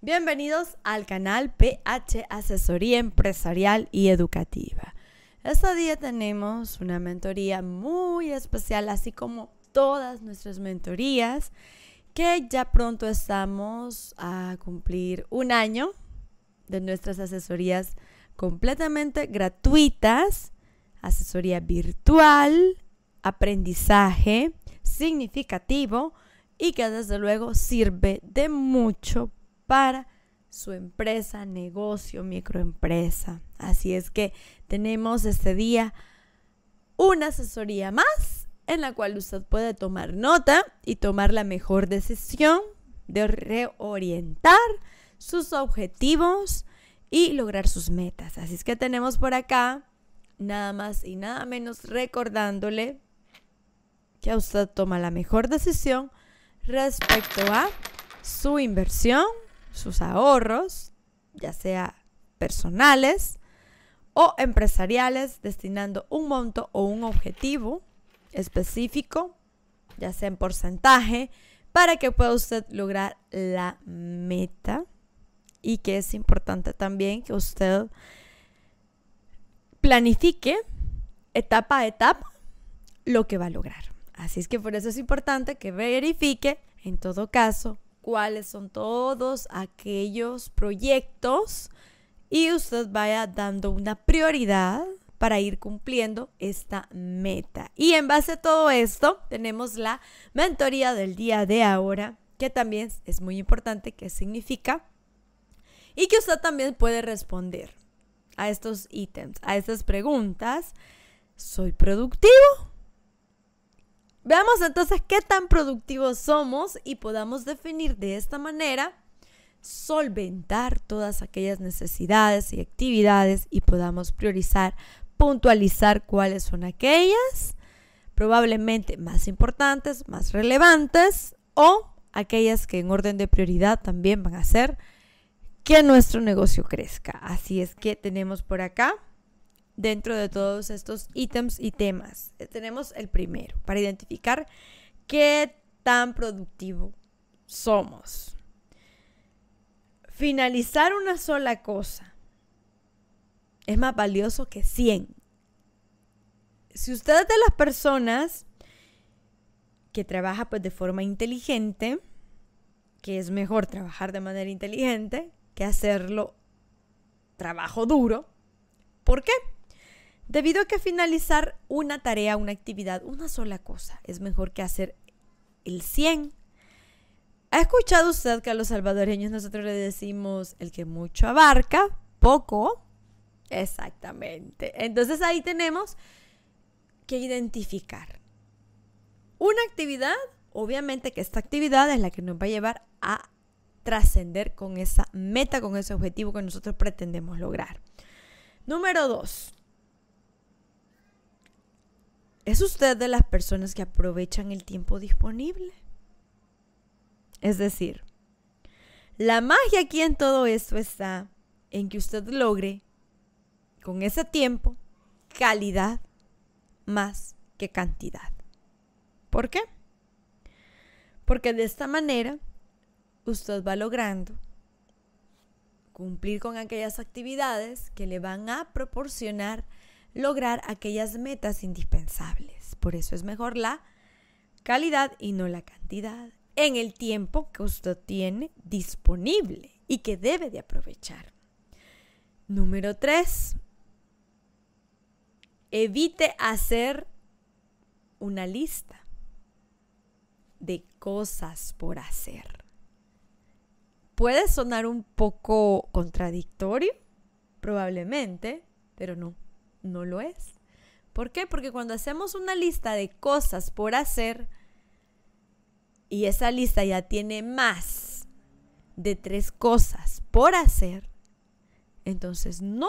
Bienvenidos al canal PH Asesoría Empresarial y Educativa. Este día tenemos una mentoría muy especial, así como todas nuestras mentorías, que ya pronto estamos a cumplir un año de nuestras asesorías completamente gratuitas, asesoría virtual, aprendizaje significativo y que desde luego sirve de mucho para su empresa, negocio, microempresa. Así es que tenemos este día una asesoría más en la cual usted puede tomar nota y tomar la mejor decisión de reorientar sus objetivos y lograr sus metas. Así es que tenemos por acá nada más y nada menos recordándole que usted toma la mejor decisión respecto a su inversión sus ahorros, ya sea personales o empresariales, destinando un monto o un objetivo específico, ya sea en porcentaje, para que pueda usted lograr la meta. Y que es importante también que usted planifique etapa a etapa lo que va a lograr. Así es que por eso es importante que verifique en todo caso cuáles son todos aquellos proyectos y usted vaya dando una prioridad para ir cumpliendo esta meta. Y en base a todo esto, tenemos la mentoría del día de ahora, que también es muy importante, qué significa, y que usted también puede responder a estos ítems, a estas preguntas. ¿Soy productivo? Veamos entonces qué tan productivos somos y podamos definir de esta manera solventar todas aquellas necesidades y actividades y podamos priorizar, puntualizar cuáles son aquellas probablemente más importantes, más relevantes o aquellas que en orden de prioridad también van a hacer que nuestro negocio crezca. Así es que tenemos por acá dentro de todos estos ítems y temas. Eh, tenemos el primero, para identificar qué tan productivo somos. Finalizar una sola cosa es más valioso que 100. Si usted es de las personas que trabaja pues de forma inteligente, que es mejor trabajar de manera inteligente que hacerlo trabajo duro, ¿por qué? Debido a que finalizar una tarea, una actividad, una sola cosa es mejor que hacer el 100. ¿Ha escuchado usted que a los salvadoreños nosotros le decimos el que mucho abarca, poco? Exactamente. Entonces ahí tenemos que identificar una actividad, obviamente que esta actividad es la que nos va a llevar a trascender con esa meta, con ese objetivo que nosotros pretendemos lograr. Número dos, ¿Es usted de las personas que aprovechan el tiempo disponible? Es decir, la magia aquí en todo esto está en que usted logre con ese tiempo calidad más que cantidad. ¿Por qué? Porque de esta manera usted va logrando cumplir con aquellas actividades que le van a proporcionar lograr aquellas metas indispensables. Por eso es mejor la calidad y no la cantidad en el tiempo que usted tiene disponible y que debe de aprovechar. Número 3. Evite hacer una lista de cosas por hacer. Puede sonar un poco contradictorio, probablemente, pero no no lo es. ¿Por qué? Porque cuando hacemos una lista de cosas por hacer y esa lista ya tiene más de tres cosas por hacer, entonces no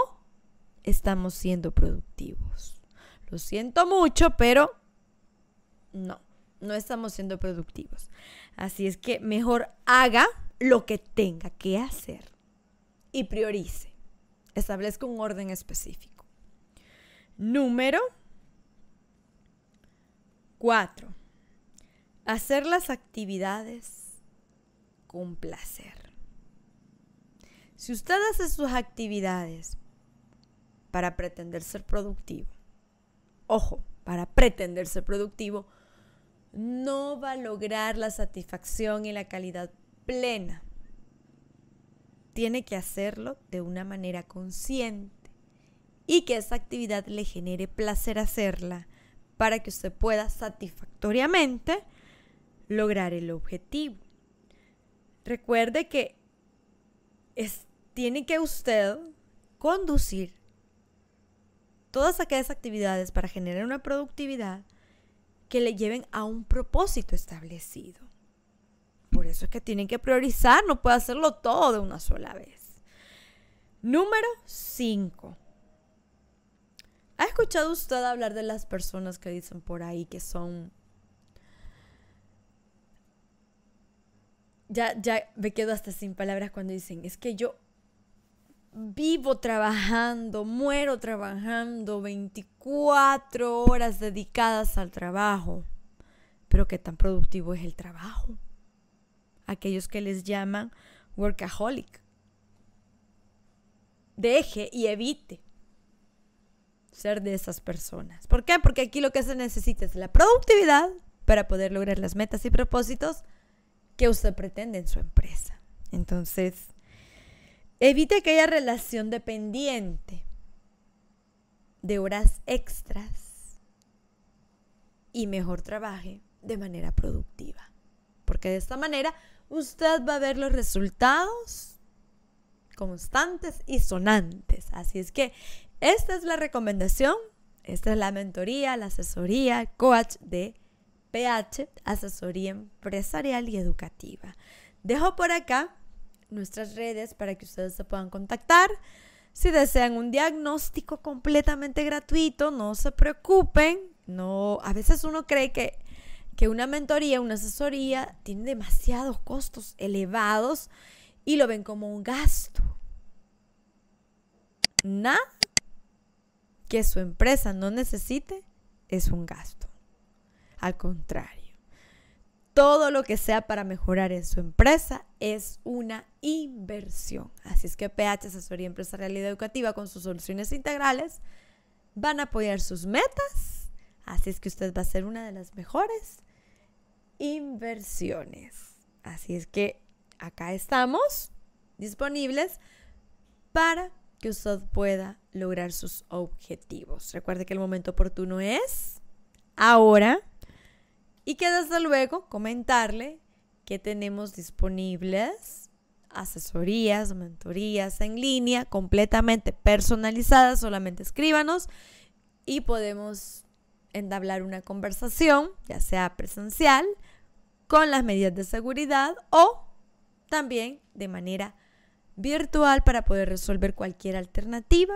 estamos siendo productivos. Lo siento mucho, pero no, no estamos siendo productivos. Así es que mejor haga lo que tenga que hacer y priorice. Establezca un orden específico. Número 4. Hacer las actividades con placer. Si usted hace sus actividades para pretender ser productivo, ojo, para pretender ser productivo, no va a lograr la satisfacción y la calidad plena. Tiene que hacerlo de una manera consciente y que esa actividad le genere placer hacerla para que usted pueda satisfactoriamente lograr el objetivo. Recuerde que es, tiene que usted conducir todas aquellas actividades para generar una productividad que le lleven a un propósito establecido. Por eso es que tienen que priorizar, no puede hacerlo todo de una sola vez. Número 5. ¿Ha escuchado usted hablar de las personas que dicen por ahí que son... Ya, ya me quedo hasta sin palabras cuando dicen, es que yo vivo trabajando, muero trabajando 24 horas dedicadas al trabajo. Pero qué tan productivo es el trabajo. Aquellos que les llaman workaholic. Deje y evite ser de esas personas. ¿Por qué? Porque aquí lo que se necesita es la productividad para poder lograr las metas y propósitos que usted pretende en su empresa. Entonces, evite aquella relación dependiente de horas extras y mejor trabaje de manera productiva. Porque de esta manera usted va a ver los resultados constantes y sonantes. Así es que esta es la recomendación, esta es la mentoría, la asesoría, coach de PH, asesoría empresarial y educativa. Dejo por acá nuestras redes para que ustedes se puedan contactar. Si desean un diagnóstico completamente gratuito, no se preocupen. No, a veces uno cree que, que una mentoría, una asesoría tiene demasiados costos elevados y lo ven como un gasto. Nada que su empresa no necesite es un gasto. Al contrario, todo lo que sea para mejorar en su empresa es una inversión. Así es que PH Asesoría empresa, realidad Educativa con sus soluciones integrales van a apoyar sus metas. Así es que usted va a ser una de las mejores inversiones. Así es que acá estamos disponibles para que usted pueda lograr sus objetivos. Recuerde que el momento oportuno es ahora y que desde luego comentarle que tenemos disponibles asesorías, mentorías en línea completamente personalizadas, solamente escríbanos y podemos entablar una conversación, ya sea presencial, con las medidas de seguridad o también de manera virtual para poder resolver cualquier alternativa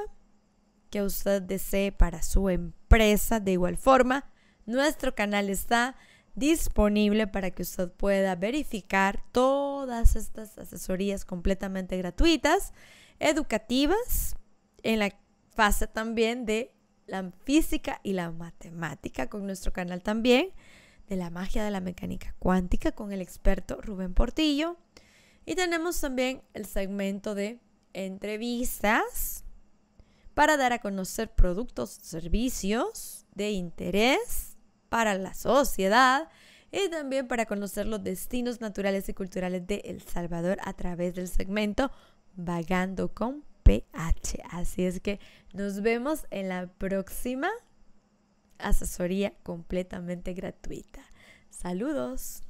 que usted desee para su empresa. De igual forma, nuestro canal está disponible para que usted pueda verificar todas estas asesorías completamente gratuitas, educativas, en la fase también de la física y la matemática, con nuestro canal también de la magia de la mecánica cuántica, con el experto Rubén Portillo y tenemos también el segmento de entrevistas para dar a conocer productos servicios de interés para la sociedad y también para conocer los destinos naturales y culturales de El Salvador a través del segmento Vagando con PH. Así es que nos vemos en la próxima asesoría completamente gratuita. Saludos.